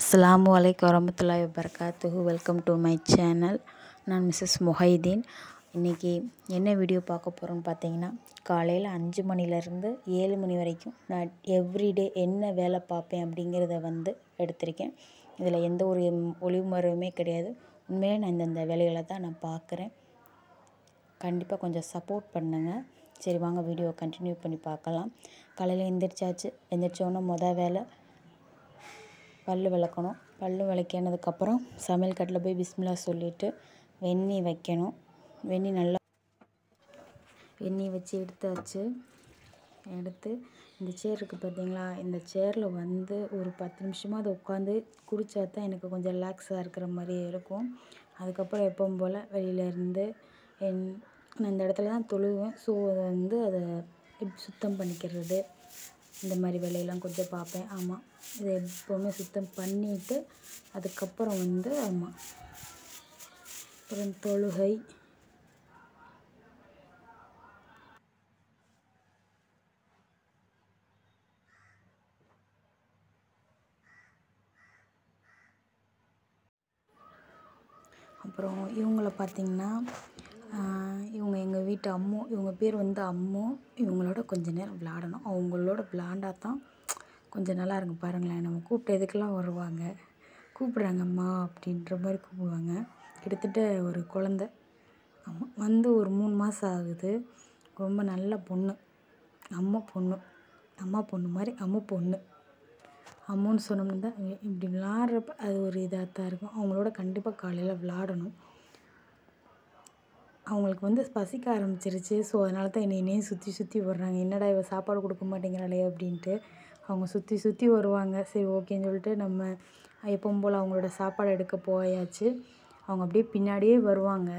அஸ்லாமு அலைக்கு வரமத்துல்லா வபர்காத்துஹு வெல்கம் டு மை சேனல் நான் மிஸ்ஸஸ் மொஹைதீன் இன்றைக்கி என்ன வீடியோ பார்க்க போகிறோன்னு பார்த்தீங்கன்னா காலையில் அஞ்சு மணிலேருந்து ஏழு மணி வரைக்கும் நான் எவ்ரிடே என்ன வேலை பார்ப்பேன் அப்படிங்கிறத வந்து எடுத்திருக்கேன் இதில் எந்த ஒரு ஒளிமுறையுமே கிடையாது உண்மையாக நான் இந்தந்த வேலைகளை தான் நான் பார்க்குறேன் கண்டிப்பாக கொஞ்சம் சப்போர்ட் பண்ணுங்கள் சரி வாங்க வீடியோ கண்டினியூ பண்ணி பார்க்கலாம் காலையில் எந்திரிச்சாச்சு எந்திரிச்சோன்னா மொதல் வேலை பல் விளக்கணும் பல் விளக்கினதுக்கப்புறம் சமையல் கட்டில் போய் பிஸ்மில்லா சொல்லிவிட்டு வெந்நீர் வைக்கணும் வெந்நீர் நல்லா வெந்நீர் வச்சு எடுத்து வச்சு எடுத்து இந்த சேர் இருக்குது பார்த்தீங்களா இந்த சேரில் வந்து ஒரு பத்து நிமிஷமாக அதை உட்காந்து குடித்தா தான் எனக்கு கொஞ்சம் ரிலாக்ஸாக இருக்கிற மாதிரி இருக்கும் அதுக்கப்புறம் எப்பவும் போல் வெளியிலேருந்து என் நான் இந்த இடத்துல தான் தொழுவேன் ஸோ அதை வந்து அதை சுத்தம் பண்ணிக்கிறது இந்த மாதிரி வேலையெல்லாம் கொஞ்சம் பார்ப்பேன் ஆமாம் இதை எப்போவுமே சுத்தம் பண்ணிவிட்டு அதுக்கப்புறம் வந்து ஆமாம் அப்புறம் தொழுகை அப்புறம் இவங்கள பார்த்திங்கன்னா இவங்க எங்கள் வீட்டு அம்மு இவங்க பேர் வந்து அம்மு இவங்களோட கொஞ்ச நேரம் விளாடணும் அவங்களோட விளாண்டா தான் கொஞ்சம் நல்லா இருக்கும் பாருங்களேன் நம்ம கூப்பிட்ட இதுக்கெல்லாம் வருவாங்க கூப்பிட்றாங்கம்மா அப்படின்ற மாதிரி கூப்பிடுவாங்க கிட்டத்தட்ட ஒரு குழந்த ஆமாம் வந்து ஒரு மூணு மாதம் ஆகுது ரொம்ப நல்ல பொண்ணு அம்மா பொண்ணு அம்மா பொண்ணு மாதிரி அம்மா பொண்ணு அம்முன்னு சொன்னோம்னு தான் இப்படி விளாட்றப்ப அது ஒரு இதாக தான் இருக்கும் அவங்களோட கண்டிப்பாக காலையில் விளாடணும் அவங்களுக்கு வந்து பசிக்க ஆரம்பிச்சிருச்சு ஸோ அதனால தான் என்னை என்னையே சுற்றி சுற்றி வர்றாங்க என்னடா இவ சாப்பாடு கொடுக்க மாட்டேங்கிறாளே அப்படின்ட்டு அவங்க சுற்றி சுற்றி வருவாங்க சரி ஓகேன்னு சொல்லிட்டு நம்ம எப்பவும் போல் அவங்களோட சாப்பாடு எடுக்க போயாச்சு அவங்க அப்படியே பின்னாடியே வருவாங்க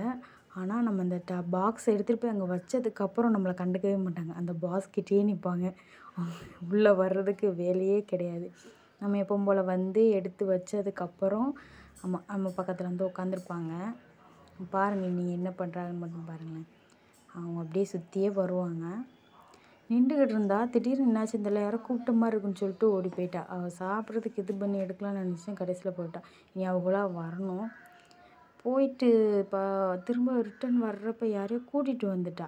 ஆனால் நம்ம அந்த ட பாக்ஸ் எடுத்துகிட்டு போய் அங்கே வச்சதுக்கப்புறம் நம்மளை கண்டுக்கவே மாட்டாங்க அந்த பாஸ்கிட்டே நிற்பாங்க உள்ளே வர்றதுக்கு வேலையே கிடையாது நம்ம எப்பவும் போல் வந்து எடுத்து வச்சதுக்கப்புறம் நம்ம நம்ம பக்கத்தில் வந்து உட்காந்துருப்பாங்க பாருங்கள் நீங்கள் என்ன பண்ணுறாங்கன்னு மட்டும் பாருங்களேன் அவங்க அப்படியே சுற்றியே வருவாங்க நின்றுக்கிட்டு இருந்தால் திடீர்னு என்னாச்சு இந்த யாரோ கூப்பிட்ட மாதிரி இருக்குன்னு சொல்லிட்டு ஓடி போயிட்டா அவள் சாப்பிட்றதுக்கு இது பண்ணி எடுக்கலாம்னு நினச்சேன் கடைசியில் போயிட்டா நீ அவங்களா வரணும் போயிட்டு இப்போ திரும்ப ரிட்டன் வர்றப்ப யாரையோ கூட்டிகிட்டு வந்துட்டா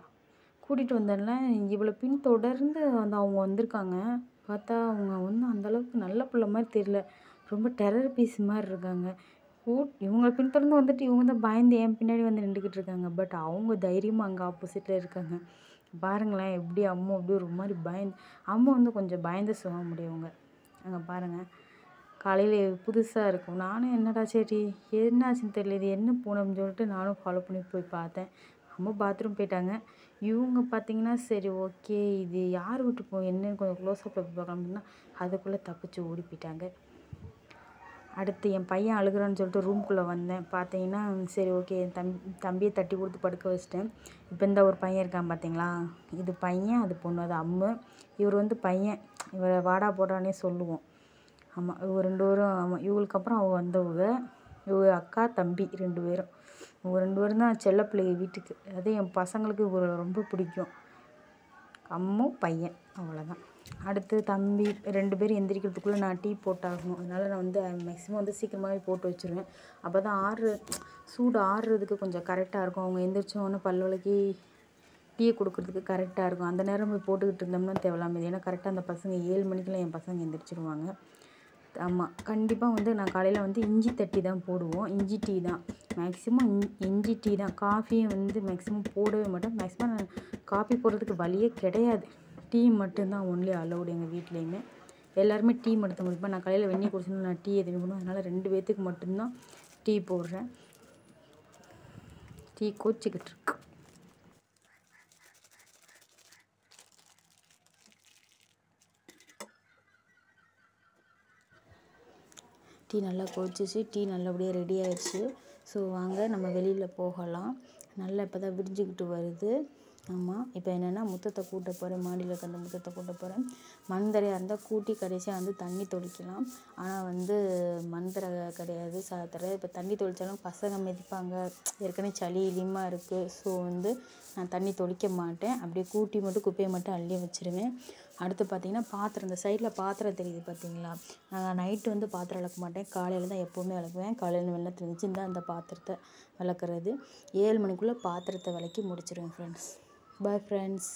கூட்டிகிட்டு வந்தேன்னா இவ்வளோ பின் தொடர்ந்து வந்து அவங்க வந்திருக்காங்க பார்த்தா அவங்க வந்து அந்தளவுக்கு நல்ல பிள்ளை மாதிரி தெரியல ரொம்ப டெரர் பீஸ் மாதிரி இருக்காங்க ஓட் இவங்க பின்தொடர்ந்து வந்துட்டு இவங்க தான் பயந்து என் பின்னாடி வந்து நின்றுக்கிட்டு இருக்காங்க பட் அவங்க தைரியமாக அங்கே ஆப்போசிட்டில் இருக்காங்க பாருங்களேன் எப்படி அம்மா அப்படியே ஒரு மாதிரி பயந்து அம்மா வந்து கொஞ்சம் பயந்து முடியவங்க அங்கே பாருங்கள் காலையில் புதுசாக இருக்கும் நானும் என்னடா சரி என்னாச்சுன்னு தெரியல இது என்ன போனோம்னு சொல்லிட்டு நானும் ஃபாலோ பண்ணி போய் பார்த்தேன் அம்மா பாத்ரூம் போயிட்டாங்க இவங்க பார்த்தீங்கன்னா சரி ஓகே இது யார் விட்டு போ என்னன்னு கொஞ்சம் க்ளோஸ் பார்க்கணும் அப்படின்னா அதுக்குள்ளே தப்பிச்சு ஓடி போயிட்டாங்க அடுத்து என் பையன் அழுகிறான்னு சொல்லிட்டு ரூம்குள்ளே வந்தேன் பார்த்தீங்கன்னா சரி ஓகே என் தம்பி தம்பியை தட்டி கொடுத்து படுக்க வச்சுட்டேன் இப்போ இந்த ஒரு பையன் இருக்கான் பார்த்தீங்களா இது பையன் அது பொண்ணு அது அம்மு இவர் வந்து பையன் இவரை வாடா போடானே சொல்லுவோம் ஆமாம் இவங்க ரெண்டு பேரும் ஆமாம் இவளுக்கு அப்புறம் அவங்க வந்தவங்க இவங்க அக்கா தம்பி ரெண்டு பேரும் இவங்க ரெண்டு பேரும் தான் செல்ல பிள்ளைங்க வீட்டுக்கு அதே என் பசங்களுக்கு இவங்களை ரொம்ப பிடிக்கும் அம்மும் பையன் அவ்வளோதான் அடுத்து தம்பி ரெண்டு பேரும் எந்திரிக்கிறதுக்குள்ளே நான் டீ போட்டாகணும் அதனால் நான் வந்து மேக்ஸிமம் வந்து சீக்கிரமாகவே போட்டு வச்சுருவேன் அப்போ தான் ஆறு சூடு ஆறுறதுக்கு கொஞ்சம் கரெக்டாக இருக்கும் அவங்க எந்திரிச்சோன்னு பல்வலைக்கு டீயை கொடுக்குறதுக்கு கரெக்டாக இருக்கும் அந்த நேரம் போய் போட்டுக்கிட்டு இருந்தோம்னா தேவையில்லாமல் ஏன்னா கரெக்டாக அந்த பசங்க ஏழு மணிக்கெலாம் என் பசங்க எந்திரிச்சிருவாங்க ஆமாம் கண்டிப்பாக வந்து நான் காலையில் வந்து இஞ்சி தட்டி தான் போடுவோம் இஞ்சி டீ தான் மேக்ஸிமம் இஞ்சி டீ தான் காஃபியும் வந்து மேக்ஸிமம் போடவே மாட்டேன் மேக்ஸிமம் நான் காஃபி போடுறதுக்கு வழியே கிடையாது டீ மட்டும்தான் ஒன்லி அலௌடு எங்கள் வீட்லேயுமே எல்லாருமே டீ மட்டும் தான் குடிப்பேன் நான் காலையில் வெந்நீர் குடிச்சேன்னா நான் டீ எதுவும் பண்ணுவோம் அதனால் ரெண்டு பேர்த்துக்கு மட்டும்தான் டீ போடுறேன் டீ கோச்சிக்கிட்டு இருக்கு டீ நல்லா கொதிச்சிச்சு டீ நல்லபடியாக ரெடி ஆயிடுச்சு ஸோ வாங்க நம்ம வெளியில் போகலாம் நல்லா இப்போ தான் விரிஞ்சிக்கிட்டு வருது ஆமாம் இப்போ என்னென்னா முத்தத்தை கூட்ட போகிறேன் மாடியில் இருக்க அந்த முத்தத்தை கூட்ட போகிறேன் மந்தரையாக இருந்தால் கூட்டி கடைசியாக வந்து தண்ணி தெளிக்கலாம் ஆனால் வந்து மந்திர கிடையாது சாத்திர இப்போ தண்ணி தெளித்தாலும் பசங்க மிதிப்பாங்க ஏற்கனவே சளி இலிமா இருக்குது ஸோ வந்து நான் தண்ணி தெளிக்க மாட்டேன் அப்படியே கூட்டி மட்டும் குப்பையை மட்டும் அள்ளி வச்சுருவேன் அடுத்து பார்த்திங்கன்னா பாத்திரம் இந்த சைடில் பாத்திரம் தெரியுது பார்த்தீங்களா நான் நைட்டு வந்து பாத்திரம் விளக்க மாட்டேன் காலையில் தான் எப்போவுமே விளக்குவேன் காலையில் வெள்ளம் தெரிஞ்சு இந்த அந்த பாத்திரத்தை விளக்குறது ஏழு மணிக்குள்ளே பாத்திரத்தை விளக்கி முடிச்சிருவேன் ஃப்ரெண்ட்ஸ் பாய் ஃப்ரெண்ட்ஸ்